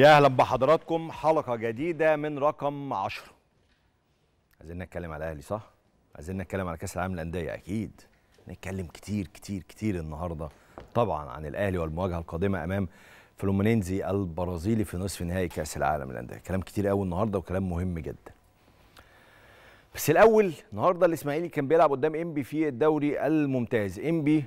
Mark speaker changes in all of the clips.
Speaker 1: يا اهلا بحضراتكم حلقه جديده من رقم 10 عايزين نتكلم على الاهلي صح عايزين نتكلم على كاس العالم للانديه اكيد نتكلم كتير كتير كتير النهارده طبعا عن الاهلي والمواجهه القادمه امام فلومينينزي البرازيلي في نصف نهائي كاس العالم للانديه كلام كتير قوي النهارده وكلام مهم جدا بس الاول النهارده الاسماعيلي كان بيلعب قدام انبي في الدوري الممتاز انبي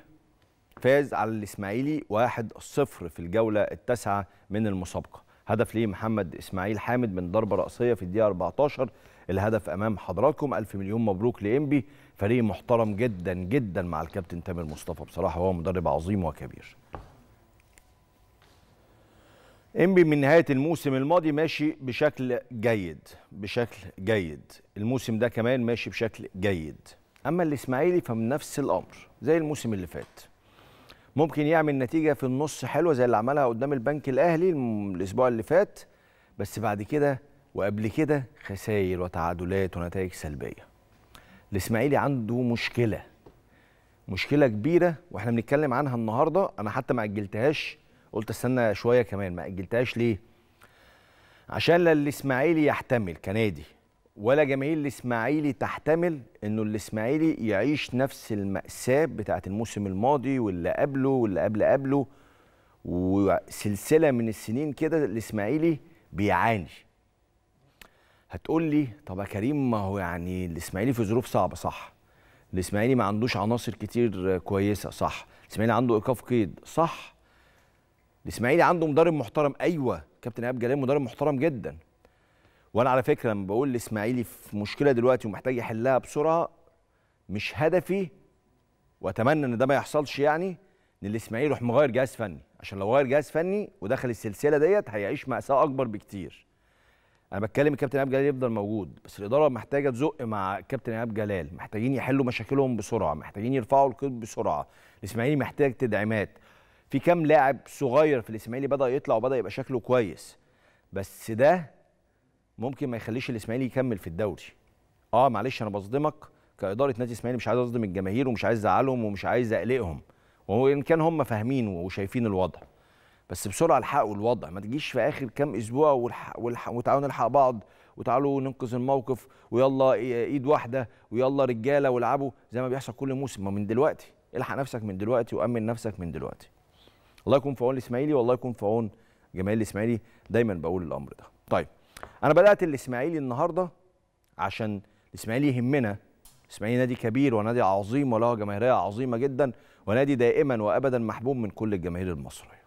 Speaker 1: فاز على الاسماعيلي 1-0 في الجوله التاسعه من المسابقه هدف ليه محمد اسماعيل حامد من ضربه راسيه في الدقيقه 14 الهدف امام حضراتكم الف مليون مبروك لانبي فريق محترم جدا جدا مع الكابتن تامر مصطفى بصراحه هو مدرب عظيم وكبير انبي من نهايه الموسم الماضي ماشي بشكل جيد بشكل جيد الموسم ده كمان ماشي بشكل جيد اما الاسماعيلي فمن نفس الامر زي الموسم اللي فات ممكن يعمل نتيجه في النص حلوه زي اللي عملها قدام البنك الاهلي الاسبوع اللي فات بس بعد كده وقبل كده خسائر وتعادلات ونتائج سلبيه الاسماعيلي عنده مشكله مشكله كبيره واحنا بنتكلم عنها النهارده انا حتى ما اجلتهاش قلت استنى شويه كمان ما اجلتهاش ليه عشان الاسماعيلي يحتمل كنادي ولا جماهير الاسماعيلي تحتمل انه الاسماعيلي يعيش نفس الماساه بتاعه الموسم الماضي واللي قبله واللي قبل قبله وسلسله من السنين كده الاسماعيلي بيعاني هتقول لي طب يا كريم ما هو يعني الاسماعيلي في ظروف صعبه صح الاسماعيلي ما عندوش عناصر كتير كويسه صح الاسماعيلي عنده ايقاف قيد صح الاسماعيلي عنده مدرب محترم ايوه كابتن ايهاب جلال مدرب محترم جدا وانا على فكره لما بقول لاسماعيلي في مشكله دلوقتي ومحتاج يحلها بسرعه مش هدفي واتمنى ان ده ما يحصلش يعني ان الاسماعيلي يروح مغير جهاز فني عشان لو غير جهاز فني ودخل السلسله ديت هيعيش ماساه اكبر بكتير انا بتكلم الكابتن ايهاب جلال يفضل موجود بس الاداره محتاجه تزق مع الكابتن ايهاب جلال محتاجين يحلوا مشاكلهم بسرعه محتاجين يرفعوا القيد بسرعه الاسماعيلي محتاج تدعيمات في كام لاعب صغير في الاسماعيلي بدا يطلع وبدا يبقى شكله كويس بس ده ممكن ما يخليش الاسماعيلي يكمل في الدوري اه معلش انا بصدمك كاداره نادي الاسماعيلي مش عايز اصدم الجماهير ومش عايز ازعلهم ومش عايز اقلقهم وان كان هم فاهمين وشايفين الوضع بس بسرعه الحقوا الوضع ما تجيش في اخر كام اسبوع وتعالوا نلحق بعض وتعالوا ننقذ الموقف ويلا ايد واحده ويلا رجاله والعبوا زي ما بيحصل كل موسم ما من دلوقتي الحق نفسك من دلوقتي وامن نفسك من دلوقتي الله يكون في عون الاسماعيلي والله يكون في عون جماهير الاسماعيلي دايما بقول الامر ده طيب انا بدات الاسماعيلي النهارده عشان الاسماعيلي يهمنا الاسماعيلي نادي كبير ونادي عظيم وله جماهيريه عظيمه جدا ونادي دائما وابدا محبوب من كل الجماهير المصريه